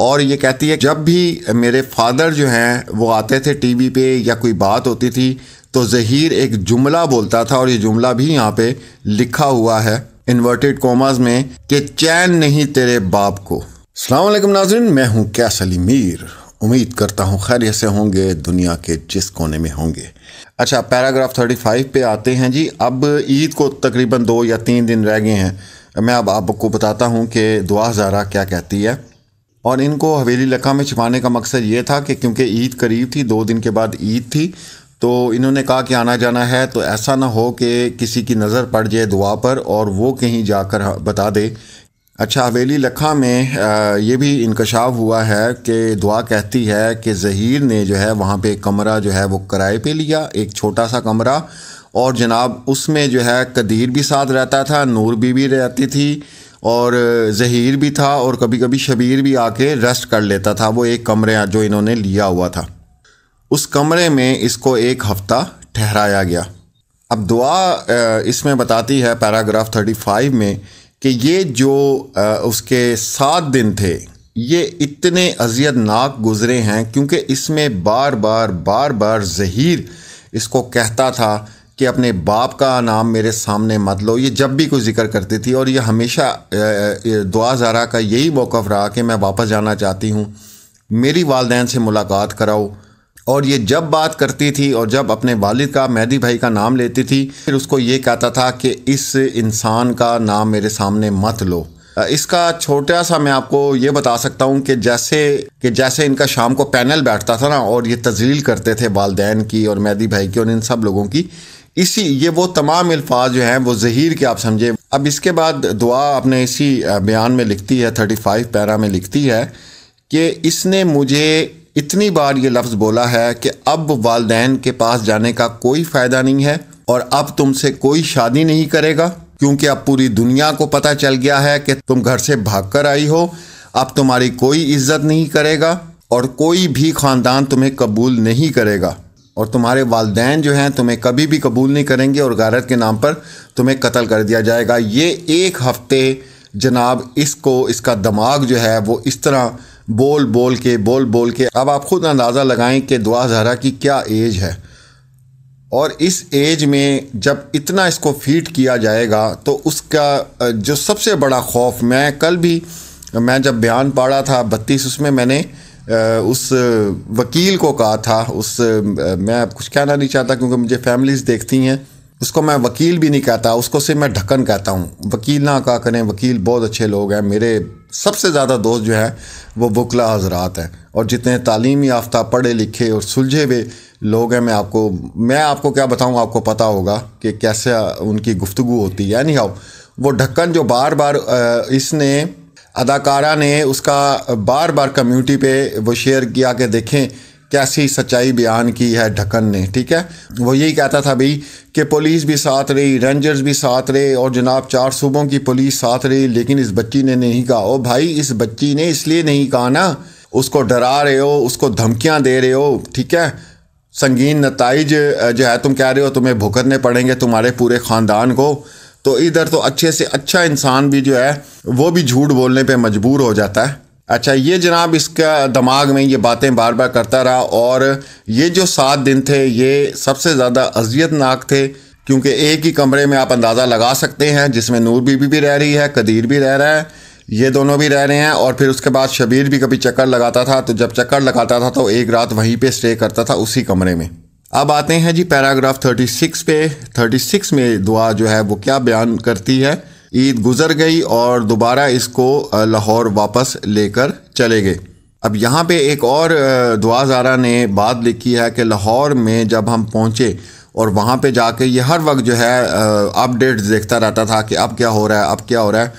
और ये कहती है जब भी मेरे फादर जो हैं वो आते थे टीवी पे या कोई बात होती थी तो जहीर एक जुमला बोलता था और ये जुमला भी यहाँ पे लिखा हुआ है इन्वर्टेड कॉमाज में कि चैन नहीं तेरे बाप को सलामकुम नाजरन मैं हूँ कैस अली मीर उम्मीद करता हूँ खैर ऐसे होंगे दुनिया के जिस कोने में होंगे अच्छा पैराग्राफ थर्टी फाइव पे आते हैं जी अब ईद को तकरीबन दो या तीन दिन रह गए हैं मैं अब आपको बताता हूँ कि दुआ ज़ारा क्या कहती है और इनको हवेली लखा में छिपाने का मकसद ये था कि क्योंकि ईद करीब थी दो दिन के बाद ईद थी तो इन्होंने कहा कि आना जाना है तो ऐसा ना हो कि किसी की नज़र पड़ जाए दुआ पर और वो कहीं जाकर बता दे अच्छा हवेली लखा में ये भी इंकशाफ हुआ है कि दुआ कहती है कि जहीर ने जो है वहाँ पे कमरा जो है वो किराए पे लिया एक छोटा सा कमरा और जनाब उसमें जो है कदीर भी साथ रहता था नूर बीबी रहती थी और जहीर भी था और कभी कभी शबीर भी आके रेस्ट कर लेता था वो एक कमरे जो इन्होंने लिया हुआ था उस कमरे में इसको एक हफ़्ता ठहराया गया अब दुआ इसमें बताती है पैराग्राफ थर्टी फाइव में कि ये जो उसके सात दिन थे ये इतने अजियतनाक गुज़रे हैं क्योंकि इसमें बार बार बार बार जहीर इसको कहता था कि अपने बाप का नाम मेरे सामने मत लो ये जब भी कोई जिक्र करती थी और ये हमेशा दुआ ज़ारा का यही मौक़ रहा कि मैं वापस जाना चाहती हूँ मेरी वालदेन से मुलाकात कराओ और ये जब बात करती थी और जब अपने वालिद का मेहदी भाई का नाम लेती थी फिर उसको ये कहता था कि इस इंसान का नाम मेरे सामने मत लो इसका छोटा सा मैं आपको ये बता सकता हूँ कि जैसे कि जैसे इनका शाम को पैनल बैठता था ना और ये तजलील करते थे वालदेन की और मेहदी भाई की और इन सब लोगों की इसी ये वो तमाम अल्फाज जो हैं वो जहीर के आप समझे अब इसके बाद दुआ आपने इसी बयान में लिखती है थर्टी फाइव पैरा में लिखती है कि इसने मुझे इतनी बार ये लफ्ज़ बोला है कि अब वालदेन के पास जाने का कोई फ़ायदा नहीं है और अब तुमसे कोई शादी नहीं करेगा क्योंकि अब पूरी दुनिया को पता चल गया है कि तुम घर से भाग कर आई हो अब तुम्हारी कोई इज्जत नहीं करेगा और कोई भी ख़ानदान तुम्हें कबूल नहीं करेगा और तुम्हारे वालदेन जो हैं तुम्हें कभी भी कबूल नहीं करेंगे और गारत के नाम पर तुम्हें कत्ल कर दिया जाएगा ये एक हफ्ते जनाब इसको इसका दिमाग जो है वो इस तरह बोल बोल के बोल बोल के अब आप खुद अंदाज़ा लगाएं कि दुआ जहरा की क्या एज है और इस एज में जब इतना इसको फीट किया जाएगा तो उसका जो सबसे बड़ा खौफ मैं कल भी मैं जब बयान पढ़ा था बत्तीस उसमें मैंने उस वकील को कहा था उस मैं अब कुछ कहना नहीं चाहता क्योंकि मुझे फैमिलीज़ देखती हैं उसको मैं वकील भी नहीं कहता उसको सिर्फ मैं ढक्कन कहता हूँ वकील ना कहा करें वकील बहुत अच्छे लोग हैं मेरे सबसे ज़्यादा दोस्त जो हैं वो वकला हजरात हैं और जितने तालीम याफ्ता पढ़े लिखे और सुलझे हुए लोग हैं मैं आपको मैं आपको क्या बताऊँ आपको पता होगा कि कैसे उनकी गुफ्तु होती है यानी हाउ वो ढक्कन जो बार बार इसने अदाकारा ने उसका बार बार कम्युनिटी पे वो शेयर किया कि देखें कैसी सच्चाई बयान की है ढक्कन ने ठीक है वो यही कहता था भाई कि पुलिस भी साथ रही रेंजर्स भी साथ रहे और जनाब चार सूबों की पुलिस साथ रही लेकिन इस बच्ची ने नहीं कहा ओ भाई इस बच्ची ने इसलिए नहीं कहा ना उसको डरा रहे हो उसको धमकियां दे रहे हो ठीक है संगीन नतज जो है तुम कह रहे हो तुम्हें भुगतने पड़ेंगे तुम्हारे पूरे ख़ानदान को तो इधर तो अच्छे से अच्छा इंसान भी जो है वो भी झूठ बोलने पर मजबूर हो जाता है अच्छा ये जनाब इसका दिमाग में ये बातें बार बार करता रहा और ये जो सात दिन थे ये सबसे ज़्यादा अजियतनाक थे क्योंकि एक ही कमरे में आप अंदाज़ा लगा सकते हैं जिसमें नूर बीबी भी रह रही है कदीर भी रह रहा है ये दोनों भी रह रहे हैं और फिर उसके बाद शबीर भी कभी चक्कर लगाता था तो जब चक्कर लगाता था तो एक रात वहीं पर स्टे करता था उसी कमरे में अब आते हैं जी पैराग्राफ 36 पे 36 में दुआ जो है वो क्या बयान करती है ईद गुजर गई और दोबारा इसको लाहौर वापस लेकर चले गए अब यहाँ पे एक और दुआ जारा ने बात लिखी है कि लाहौर में जब हम पहुँचे और वहाँ पे जाके ये हर वक्त जो है अपडेट्स देखता रहता था कि अब क्या हो रहा है अब क्या हो रहा है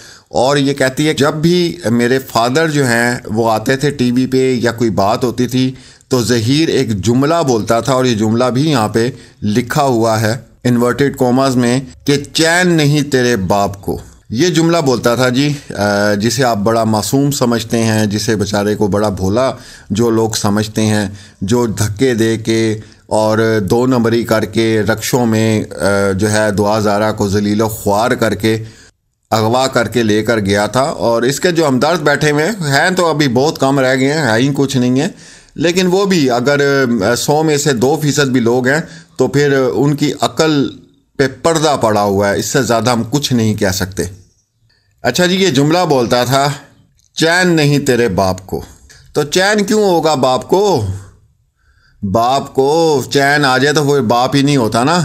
और ये कहती है जब भी मेरे फादर जो हैं वो आते थे टीवी पे या कोई बात होती थी तो जहीर एक जुमला बोलता था और ये जुमला भी यहाँ पे लिखा हुआ है इन्वर्टेड कॉमास में कि चैन नहीं तेरे बाप को ये जुमला बोलता था जी जिसे आप बड़ा मासूम समझते हैं जिसे बेचारे को बड़ा भोला जो लोग समझते हैं जो धक्के दे के और दो नंबरी करके रक्षों में जो है दुआ जारा को जलीलो ख्वार करके अगवा करके लेकर गया था और इसके जो हमदर्द बैठे हुए हैं हैं तो अभी बहुत कम रह गए हैं ही कुछ नहीं है लेकिन वो भी अगर सौ में से दो फीसद भी लोग हैं तो फिर उनकी अकल पे पर्दा पड़ा हुआ है इससे ज़्यादा हम कुछ नहीं कह सकते अच्छा जी ये जुमला बोलता था चैन नहीं तेरे बाप को तो चैन क्यों होगा बाप को बाप को चैन आ जाए तो वो बाप ही नहीं होता ना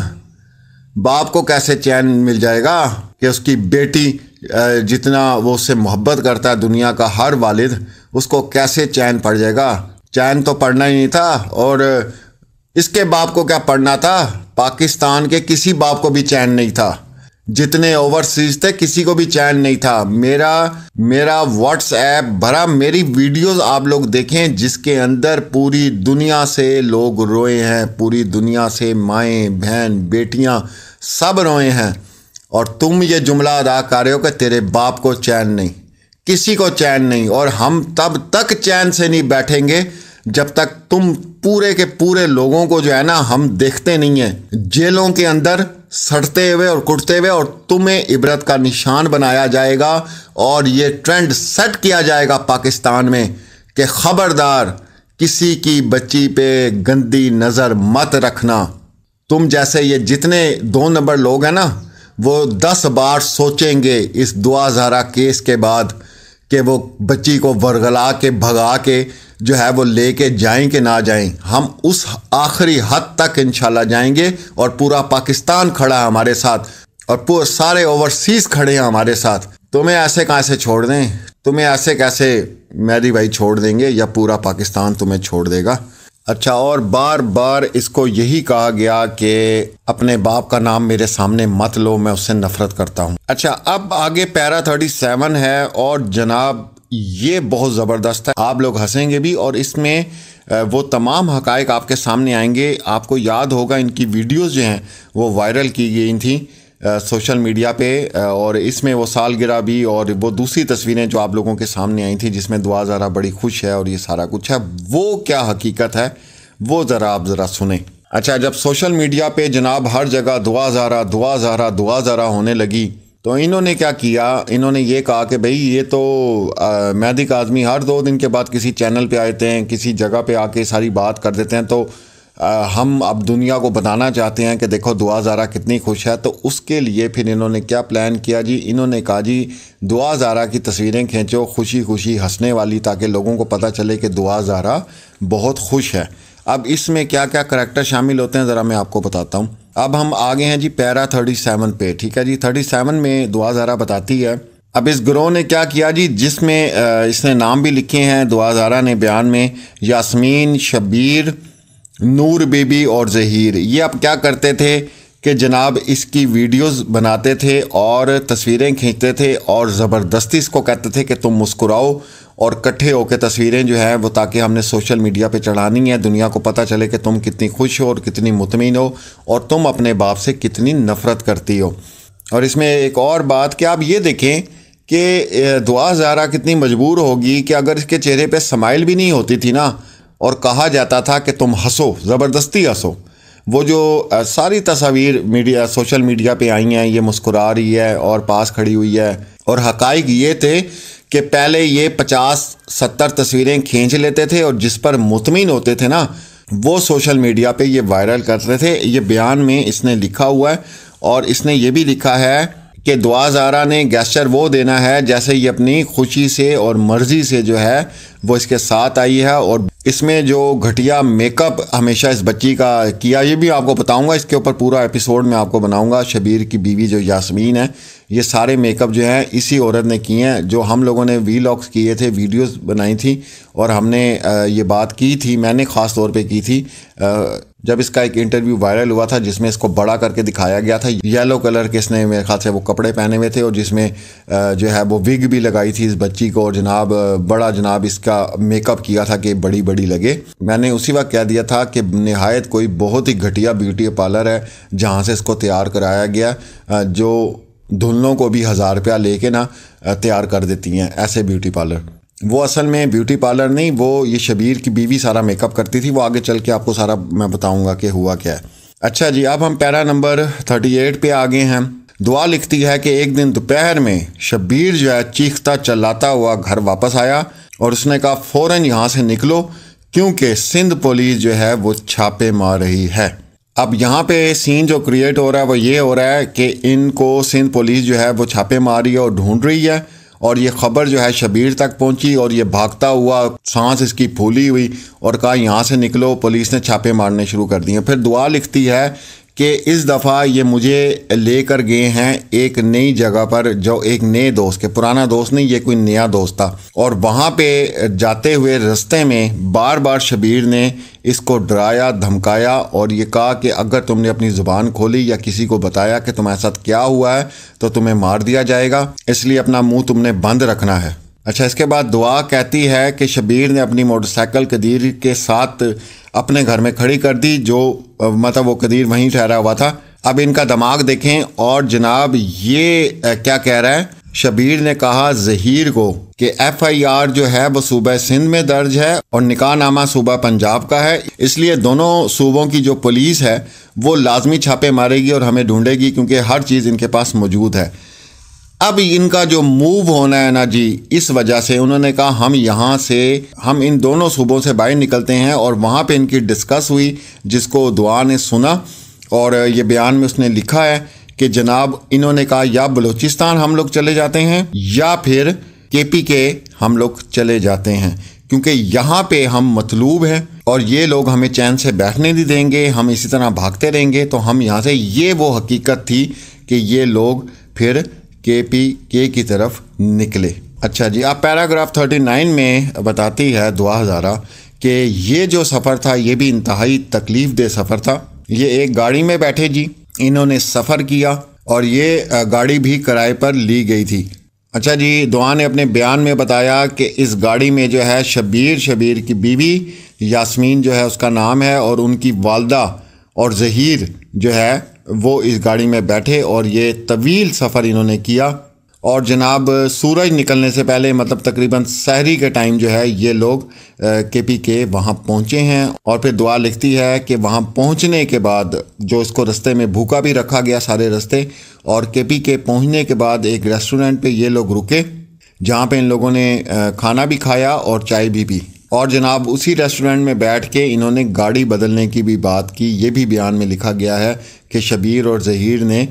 बाप को कैसे चैन मिल जाएगा कि उसकी बेटी जितना वो उससे मोहब्बत करता है दुनिया का हर वालिद उसको कैसे चैन पड़ जाएगा चैन तो पढ़ना ही नहीं था और इसके बाप को क्या पढ़ना था पाकिस्तान के किसी बाप को भी चैन नहीं था जितने ओवरसीज थे किसी को भी चैन नहीं था मेरा मेरा व्हाट्सएप भरा मेरी वीडियोस आप लोग देखें जिसके अंदर पूरी दुनिया से लोग रोए हैं पूरी दुनिया से माएँ बहन बेटियां सब रोए हैं और तुम ये जुमला अदा कर रहे हो कि तेरे बाप को चैन नहीं किसी को चैन नहीं और हम तब तक चैन से नहीं बैठेंगे जब तक तुम पूरे के पूरे लोगों को जो है ना हम देखते नहीं हैं जेलों के अंदर सड़ते हुए और कुटते हुए और तुम्हें इबरत का निशान बनाया जाएगा और ये ट्रेंड सेट किया जाएगा पाकिस्तान में कि खबरदार किसी की बच्ची पे गंदी नज़र मत रखना तुम जैसे ये जितने दो नंबर लोग हैं ना वो दस बार सोचेंगे इस दुआ जहरा केस के बाद कि वो बच्ची को वर्गला के भगा के जो है वो ले के जाएँ कि ना जाएं हम उस आखिरी हद तक इन जाएंगे और पूरा पाकिस्तान खड़ा है हमारे साथ और पूरे सारे ओवरसीज़ खड़े हैं हमारे साथ तुम्हें ऐसे कैसे से छोड़ दें तुम्हें ऐसे कैसे मेरी भाई छोड़ देंगे या पूरा पाकिस्तान तुम्हें छोड़ देगा अच्छा और बार बार इसको यही कहा गया कि अपने बाप का नाम मेरे सामने मत लो मैं उससे नफरत करता हूँ अच्छा अब आगे पैरा थर्टी सेवन है और जनाब ये बहुत ज़बरदस्त है आप लोग हंसेंगे भी और इसमें वो तमाम हकायक आपके सामने आएंगे आपको याद होगा इनकी वीडियोज़ जो हैं वो वायरल की गई थी सोशल मीडिया पे और इसमें वो सालगिरह भी और वो दूसरी तस्वीरें जो आप लोगों के सामने आई थी जिसमें दुआ ज़रा बड़ी खुश है और ये सारा कुछ है वो क्या हकीकत है वो ज़रा आप ज़रा सुने अच्छा जब सोशल मीडिया पे जनाब हर जगह दुआ ज़रा दुआ ज़रा दुआ ज़रा होने लगी तो इन्होंने क्या किया इन्होंने ये कहा कि भाई ये तो मैदिक आदमी हर दो दिन के बाद किसी चैनल पर आते हैं किसी जगह पर आके सारी बात कर देते हैं तो हम अब दुनिया को बताना चाहते हैं कि देखो दुआ ज़ारा कितनी खुश है तो उसके लिए फिर इन्होंने क्या प्लान किया जी इन्होंने कहा जी दुआ ज़ारा की तस्वीरें खींचो खुशी खुशी हंसने वाली ताकि लोगों को पता चले कि दुआ ज़ारा बहुत खुश है अब इसमें क्या क्या करेक्टर शामिल होते हैं ज़रा मैं आपको बताता हूँ अब हम आगे हैं जी पैरा थर्टी सेवन पे ठीक है जी थर्टी सेवन में दुआ ज़ारा बताती है अब इस ग्रोह ने क्या किया जी जिसमें इसने नाम भी लिखे हैं दुआ ज़ारा ने बयान में यासमीन शबीर नूर बेबी और जहीर ये अब क्या करते थे कि जनाब इसकी वीडियोस बनाते थे और तस्वीरें खींचते थे और ज़बरदस्ती इसको कहते थे कि तुम मुस्कुराओ और इकट्ठे होकर तस्वीरें जो हैं वो ताकि हमने सोशल मीडिया पे चढ़ानी है दुनिया को पता चले कि तुम कितनी खुश हो और कितनी मुतमिन हो और तुम अपने बाप से कितनी नफ़रत करती हो और इसमें एक और बात कि आप ये देखें कि दुआ जारा कितनी मजबूर होगी कि अगर इसके चेहरे पर स्माइल भी नहीं होती थी ना और कहा जाता था कि तुम हंसो ज़बरदस्ती हंसो वो जो सारी तस्वीर मीडिया सोशल मीडिया पे आई हैं ये मुस्कुरा रही है और पास खड़ी हुई है और हक ये थे कि पहले ये पचास सत्तर तस्वीरें खींच लेते थे और जिस पर मुतमिन होते थे ना वो सोशल मीडिया पे ये वायरल करते थे ये बयान में इसने लिखा हुआ है और इसने ये भी लिखा है कि दुआ जारा ने गैस्चर वो देना है जैसे ये अपनी खुशी से और मर्ज़ी से जो है वो इसके साथ आई है और इसमें जो घटिया मेकअप हमेशा इस बच्ची का किया ये भी आपको बताऊंगा इसके ऊपर पूरा एपिसोड मैं आपको बनाऊंगा शबीर की बीवी जो यासमीन है ये सारे मेकअप जो हैं इसी औरत ने किए हैं जो हम लोगों ने वी किए थे वीडियोस बनाई थी और हमने ये बात की थी मैंने ख़ास तौर पे की थी जब इसका एक इंटरव्यू वायरल हुआ था जिसमें इसको बड़ा करके दिखाया गया था येलो कलर के इसने मेरे ख्याल से वो कपड़े पहने हुए थे और जिसमें जो है वो विग भी लगाई थी इस बच्ची को और जनाब बड़ा जनाब इसका मेकअप किया था कि बड़ी बड़ी लगे मैंने उसी वक्त कह दिया था कि नहायत कोई बहुत ही घटिया ब्यूटी पार्लर है जहाँ से इसको तैयार कराया गया जो दुल्हनों को भी हज़ार रुपया ले ना तैयार कर देती हैं ऐसे ब्यूटी पार्लर वो असल में ब्यूटी पार्लर नहीं वो ये शबीर की बीवी सारा मेकअप करती थी वो आगे चल के आपको सारा मैं बताऊंगा कि हुआ क्या है अच्छा जी अब हम पैरा नंबर थर्टी एट पे आगे हैं दुआ लिखती है कि एक दिन दोपहर में शबीर जो है चीखता चलाता हुआ घर वापस आया और उसने कहा फ़ौर यहाँ से निकलो क्योंकि सिंध पुलिस जो है वो छापे मार रही है अब यहाँ पे सीन जो क्रिएट हो रहा है वो ये हो रहा है कि इनको सिंध पुलिस जो है वो छापे मार रही है और ढूंढ रही है और ये खबर जो है शबीर तक पहुंची और ये भागता हुआ सांस इसकी फूली हुई और कहा यहाँ से निकलो पुलिस ने छापे मारने शुरू कर दिए फिर दुआ लिखती है कि इस दफ़ा ये मुझे लेकर गए हैं एक नई जगह पर जो एक नए दोस्त के पुराना दोस्त नहीं ये कोई नया दोस्त था और वहाँ पे जाते हुए रास्ते में बार बार शबीर ने इसको डराया धमकाया और ये कहा कि अगर तुमने अपनी ज़ुबान खोली या किसी को बताया कि तुम्हारे साथ क्या हुआ है तो तुम्हें मार दिया जाएगा इसलिए अपना मुँह तुमने बंद रखना है अच्छा इसके बाद दुआ कहती है कि शबीर ने अपनी मोटरसाइकिल कदीर के साथ अपने घर में खड़ी कर दी जो मतलब वो कदीर वहीं ठहरा हुआ था अब इनका दिमाग देखें और जनाब ये क्या कह रहा है शबीर ने कहा जहीर को कि एफआईआर जो है वो सूबह सिंध में दर्ज है और निकाहनामा सूबा पंजाब का है इसलिए दोनों सूबों की जो पुलिस है वो लाजमी छापे मारेगी और हमें ढूंढेगी क्योंकि हर चीज़ इनके पास मौजूद है अब इनका जो मूव होना है ना जी इस वजह से उन्होंने कहा हम यहाँ से हम इन दोनों सूबों से बाहर निकलते हैं और वहाँ पे इनकी डिस्कस हुई जिसको दुआ ने सुना और ये बयान में उसने लिखा है कि जनाब इन्होंने कहा या बलूचिस्तान हम लोग चले जाते हैं या फिर के पी के हम लोग चले जाते हैं क्योंकि यहाँ पे हम मतलूब हैं और ये लोग हमें चैन से बैठने नहीं देंगे हम इसी तरह भागते रहेंगे तो हम यहाँ से ये वो हकीकत थी कि ये लोग फिर के पी के की तरफ निकले अच्छा जी आप पैराग्राफ 39 में बताती है दुआ हज़ारा कि ये जो सफ़र था ये भी इंतहाई तकलीफ़ दह सफ़र था ये एक गाड़ी में बैठे जी इन्होंने सफ़र किया और ये गाड़ी भी किराए पर ली गई थी अच्छा जी दुआ ने अपने बयान में बताया कि इस गाड़ी में जो है शबीर शबीर की बीवी यास्मीन जो है उसका नाम है और उनकी वालदा और जहीर जो है वो इस गाड़ी में बैठे और ये तवील सफ़र इन्होंने किया और जनाब सूरज निकलने से पहले मतलब तकरीबन शहरी के टाइम जो है ये लोग के पी के वहाँ पहुँचे हैं और फिर दुआ लिखती है कि वहाँ पहुँचने के बाद जो इसको रस्ते में भूखा भी रखा गया सारे रास्ते और के पी के पहुँचने के बाद एक रेस्टोरेंट पे ये लोग रुके जहाँ पे इन लोगों ने खाना भी खाया और चाय भी पी और जनाब उसी रेस्टोरेंट में बैठ के इन्होंने गाड़ी बदलने की भी बात की ये भी बयान में लिखा गया है कि शबीर और जहीर ने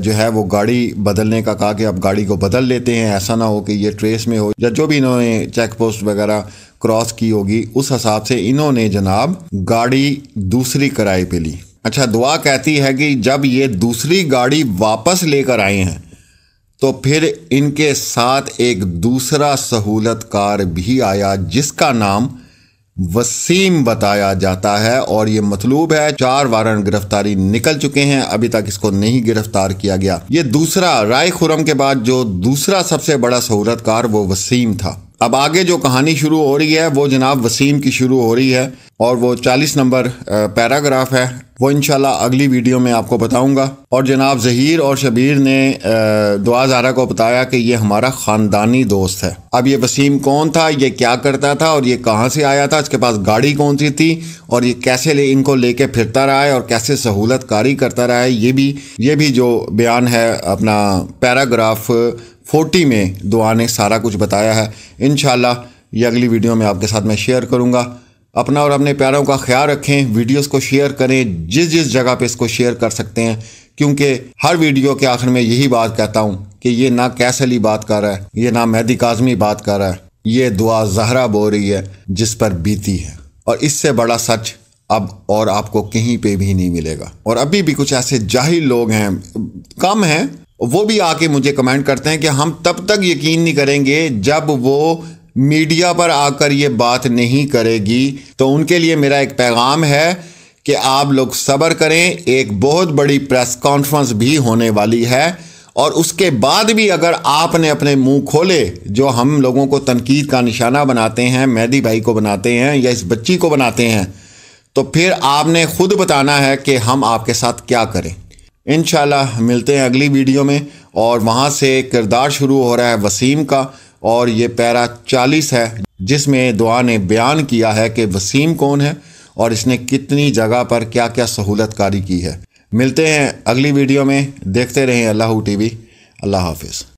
जो है वो गाड़ी बदलने का कहा कि आप गाड़ी को बदल लेते हैं ऐसा ना हो कि ये ट्रेस में हो या जो भी इन्होंने चेक पोस्ट वगैरह क्रॉस की होगी उस हिसाब से इन्होंने जनाब गाड़ी दूसरी किराए पर ली अच्छा दुआ कहती है कि जब ये दूसरी गाड़ी वापस लेकर आए हैं तो फिर इनके साथ एक दूसरा सहूलतकार भी आया जिसका नाम वसीम बताया जाता है और ये मतलूब है चार वारंट गिरफ्तारी निकल चुके हैं अभी तक इसको नहीं गिरफ्तार किया गया ये दूसरा राय खुरम के बाद जो दूसरा सबसे बड़ा सहूलतकार वो वसीम था अब आगे जो कहानी शुरू हो रही है वो जनाब वसीम की शुरू हो रही है और वो 40 नंबर पैराग्राफ है वो इनशाला अगली वीडियो में आपको बताऊंगा और जनाब जहीर और शबीर ने दुआ जारा को बताया कि ये हमारा ख़ानदानी दोस्त है अब ये वसीम कौन था ये क्या करता था और ये कहाँ से आया था इसके पास गाड़ी कौन सी थी और ये कैसे ले इनको लेके फिरता रहा है और कैसे सहूलत कारी करता रहा है ये भी ये भी जो बयान है अपना पैराग्राफ फोर्टी में दुआ ने सारा कुछ बताया है इन ये अगली वीडियो में आपके साथ मैं शेयर करूँगा अपना और अपने प्यारों का ख्याल रखें वीडियोस को शेयर करें जिस जिस जगह पे इसको शेयर कर सकते हैं क्योंकि हर वीडियो के आखिर में यही बात कहता हूँ कि ये ना कैसली बात कर रहा है ये ना मेहदी काजमी बात कर रहा है ये दुआ जहरा बो रही है जिस पर बीती है और इससे बड़ा सच अब और आपको कहीं पे भी नहीं मिलेगा और अभी भी कुछ ऐसे जाहिल लोग हैं कम हैं वो भी आके मुझे कमेंट करते हैं कि हम तब तक यकीन नहीं करेंगे जब वो मीडिया पर आकर ये बात नहीं करेगी तो उनके लिए मेरा एक पैगाम है कि आप लोग सब्र करें एक बहुत बड़ी प्रेस कॉन्फ्रेंस भी होने वाली है और उसके बाद भी अगर आपने अपने मुंह खोले जो हम लोगों को तनकीद का निशाना बनाते हैं मेहदी भाई को बनाते हैं या इस बच्ची को बनाते हैं तो फिर आपने खुद बताना है कि हम आपके साथ क्या करें इन मिलते हैं अगली वीडियो में और वहाँ से किरदार शुरू हो रहा है वसीम का और ये पैरा चालीस है जिसमें दुआ ने बयान किया है कि वसीम कौन है और इसने कितनी जगह पर क्या क्या सहूलत कारी की है मिलते हैं अगली वीडियो में देखते रहें अल्लाह टी वी अल्लाह हाफिज़